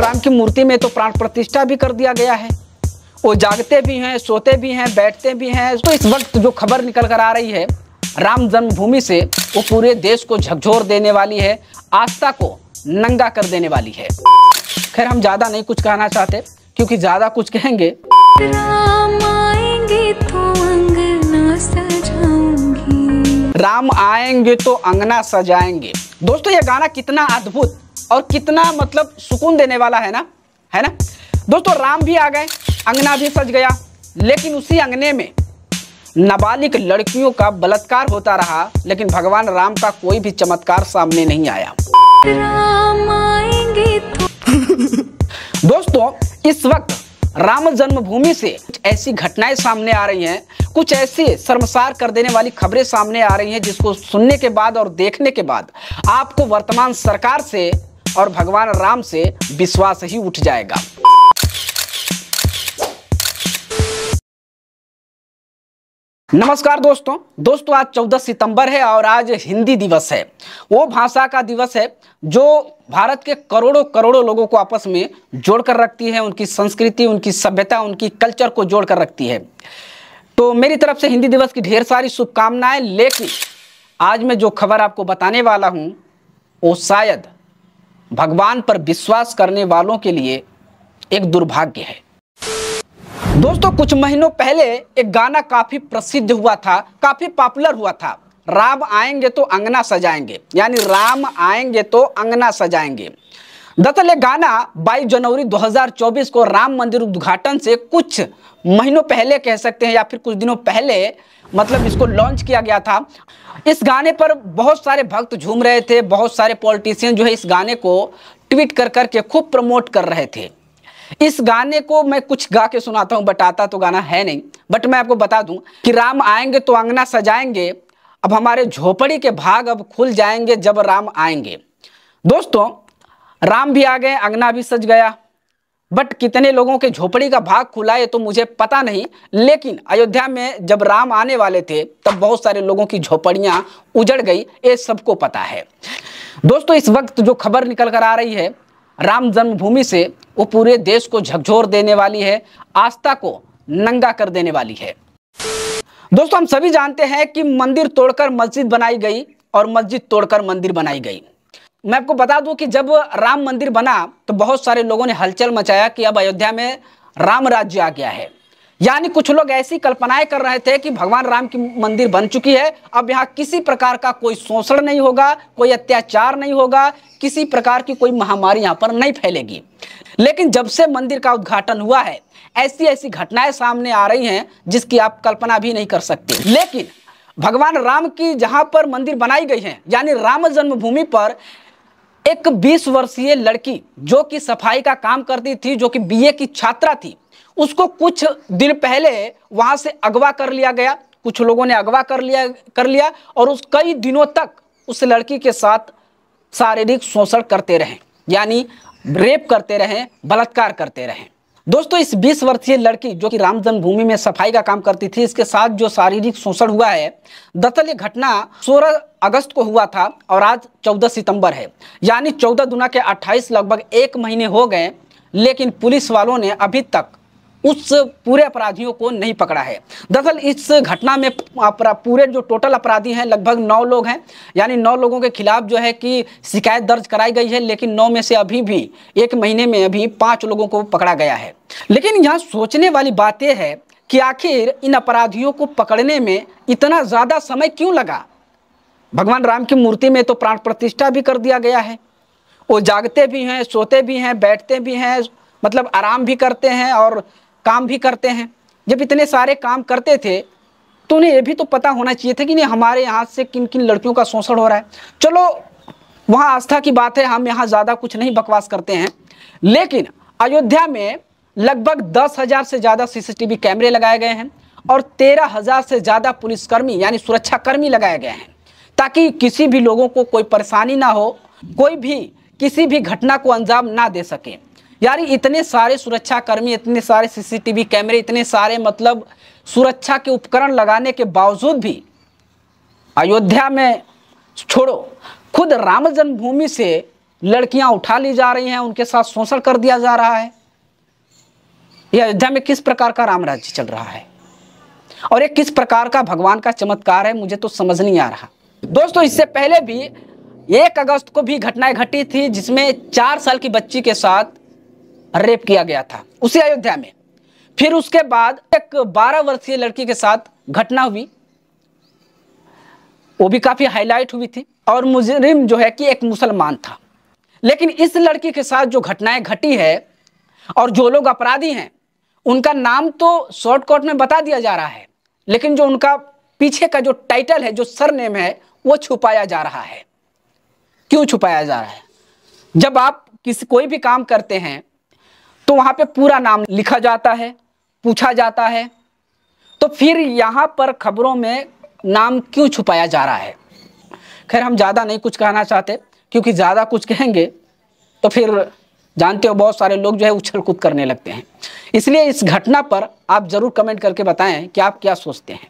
राम की मूर्ति में तो प्राण प्रतिष्ठा भी कर दिया गया है वो जागते भी हैं सोते भी हैं बैठते भी हैं तो इस वक्त जो खबर निकल कर आ रही है राम जन्मभूमि से वो पूरे देश को झकझोर देने वाली है आस्था को नंगा कर देने वाली है खैर हम ज़्यादा नहीं कुछ कहना चाहते क्योंकि ज़्यादा कुछ कहेंगे राम आएंगे तो अंगना सजाऊंगी राम आएंगे तो अंगना सजाएंगे दोस्तों ये गाना कितना अद्भुत और कितना मतलब सुकून देने वाला है ना है ना दोस्तों राम भी आ गए अंगना भी सज गया लेकिन उसी अंगने में नाबालिग लड़कियों का बलात्कार होता रहा लेकिन भगवान राम का कोई भी चमत्कार सामने नहीं आया तो दोस्तों इस वक्त राम जन्मभूमि से कुछ ऐसी घटनाएं सामने आ रही हैं कुछ ऐसी शर्मसार कर देने वाली खबरें सामने आ रही हैं जिसको सुनने के बाद और देखने के बाद आपको वर्तमान सरकार से और भगवान राम से विश्वास ही उठ जाएगा नमस्कार दोस्तों दोस्तों आज 14 सितंबर है और आज हिंदी दिवस है वो भाषा का दिवस है जो भारत के करोड़ों करोड़ों लोगों को आपस में जोड़कर रखती है उनकी संस्कृति उनकी सभ्यता उनकी कल्चर को जोड़कर रखती है तो मेरी तरफ से हिंदी दिवस की ढेर सारी शुभकामनाएं लेकिन आज मैं जो खबर आपको बताने वाला हूँ वो शायद भगवान पर विश्वास करने वालों के लिए एक दुर्भाग्य है दोस्तों कुछ महीनों पहले एक गाना काफी प्रसिद्ध हुआ था काफी पॉपुलर हुआ था राम आएंगे तो अंगना सजाएंगे यानी राम आएंगे तो अंगना सजाएंगे दरअसल ये गाना 22 जनवरी 2024 को राम मंदिर उद्घाटन से कुछ महीनों पहले कह सकते हैं या फिर कुछ दिनों पहले मतलब इसको लॉन्च किया गया था इस गाने पर बहुत सारे भक्त झूम रहे थे बहुत सारे पॉलिटिशियन जो है इस गाने को ट्वीट कर करके खूब प्रमोट कर रहे थे इस गाने को मैं कुछ गा के सुनाता हूँ बटाता तो गाना है नहीं बट मैं आपको बता दूं कि राम आएंगे तो अंगना सजाएंगे अब हमारे झोपड़ी के भाग अब खुल जाएंगे जब राम आएंगे दोस्तों राम भी आ गए अंगना भी सज गया बट कितने लोगों के झोपड़ी का भाग खुला है तो मुझे पता नहीं लेकिन अयोध्या में जब राम आने वाले थे तब बहुत सारे लोगों की झोपड़ियां उजड़ गई ये सबको पता है दोस्तों इस वक्त जो खबर निकल कर आ रही है राम जन्मभूमि से वो पूरे देश को झकझोर देने वाली है आस्था को नंगा कर देने वाली है दोस्तों हम सभी जानते हैं कि मंदिर तोड़कर मस्जिद बनाई गई और मस्जिद तोड़कर मंदिर बनाई गई मैं आपको बता दूं कि जब राम मंदिर बना तो बहुत सारे लोगों ने हलचल मचाया कि अब अयोध्या में राम राज्य आ गया है यानी कुछ लोग ऐसी कल्पनाएं कर रहे थे कि भगवान राम की मंदिर बन चुकी है अब यहाँ किसी प्रकार का कोई शोषण नहीं होगा कोई अत्याचार नहीं होगा किसी प्रकार की कोई महामारी यहाँ पर नहीं फैलेगी लेकिन जब से मंदिर का उद्घाटन हुआ है ऐसी ऐसी घटनाएं सामने आ रही हैं जिसकी आप कल्पना भी नहीं कर सकते लेकिन भगवान राम की जहां पर मंदिर बनाई गई है यानी राम जन्मभूमि पर एक 20 वर्षीय लड़की जो कि सफाई का काम करती थी जो कि बीए की छात्रा थी उसको कुछ दिन पहले वहां से अगवा कर लिया गया कुछ लोगों ने अगवा कर लिया कर लिया और उस कई दिनों तक उस लड़की के साथ शारीरिक शोषण करते रहें यानी रेप करते रहें बलात्कार करते रहें दोस्तों इस बीस वर्षीय लड़की जो कि राम जन्मभूमि में सफाई का काम करती थी इसके साथ जो शारीरिक शोषण हुआ है दरअसल ये घटना 16 अगस्त को हुआ था और आज 14 सितंबर है यानी 14 दुना के 28 लगभग एक महीने हो गए लेकिन पुलिस वालों ने अभी तक उस पूरे अपराधियों को नहीं पकड़ा है दरअसल इस घटना में पूरे जो टोटल अपराधी हैं लगभग नौ लोग हैं यानी नौ लोगों के खिलाफ जो है कि शिकायत दर्ज कराई गई है लेकिन नौ में से अभी भी एक महीने में अभी पाँच लोगों को पकड़ा गया है लेकिन यहाँ सोचने वाली बात यह है कि आखिर इन अपराधियों को पकड़ने में इतना ज़्यादा समय क्यों लगा भगवान राम की मूर्ति में तो प्राण प्रतिष्ठा भी कर दिया गया है वो जागते भी हैं सोते भी हैं बैठते भी हैं मतलब आराम भी करते हैं और काम भी करते हैं जब इतने सारे काम करते थे तो उन्हें यह भी तो पता होना चाहिए था कि नहीं हमारे यहाँ से किन किन लड़कियों का शोषण हो रहा है चलो वहाँ आस्था की बात है हम यहाँ ज़्यादा कुछ नहीं बकवास करते हैं लेकिन अयोध्या में लगभग दस हज़ार से ज़्यादा सीसीटीवी कैमरे लगाए गए हैं और तेरह हज़ार से ज़्यादा पुलिसकर्मी यानी सुरक्षाकर्मी लगाए गए हैं ताकि किसी भी लोगों को कोई परेशानी ना हो कोई भी किसी भी घटना को अंजाम ना दे सके यार इतने सारे सुरक्षाकर्मी इतने सारे सीसीटीवी कैमरे इतने सारे मतलब सुरक्षा के उपकरण लगाने के बावजूद भी अयोध्या में छोड़ो खुद राम जन्मभूमि से लड़कियां उठा ली जा रही हैं उनके साथ शोषण कर दिया जा रहा है यह अयोध्या में किस प्रकार का राम राज्य चल रहा है और ये किस प्रकार का भगवान का चमत्कार है मुझे तो समझ नहीं आ रहा दोस्तों इससे पहले भी एक अगस्त को भी घटनाएं घटी थी जिसमें चार साल की बच्ची के साथ रेप किया गया था उसी अयोध्या में फिर उसके बाद एक 12 वर्षीय लड़की के साथ घटना हुई वो भी काफी हाईलाइट हुई थी और मुजरिम जो है कि एक मुसलमान था लेकिन इस लड़की के साथ जो घटनाएं घटी है और जो लोग अपराधी हैं उनका नाम तो शॉर्टकट में बता दिया जा रहा है लेकिन जो उनका पीछे का जो टाइटल है जो सरनेम है वो छुपाया जा रहा है क्यों छुपाया जा रहा है जब आप किसी कोई भी काम करते हैं तो वहाँ पे पूरा नाम लिखा जाता है पूछा जाता है तो फिर यहाँ पर खबरों में नाम क्यों छुपाया जा रहा है खैर हम ज़्यादा नहीं कुछ कहना चाहते क्योंकि ज़्यादा कुछ कहेंगे तो फिर जानते हो बहुत सारे लोग जो है उछल कूद करने लगते हैं इसलिए इस घटना पर आप ज़रूर कमेंट करके बताएं कि आप क्या सोचते हैं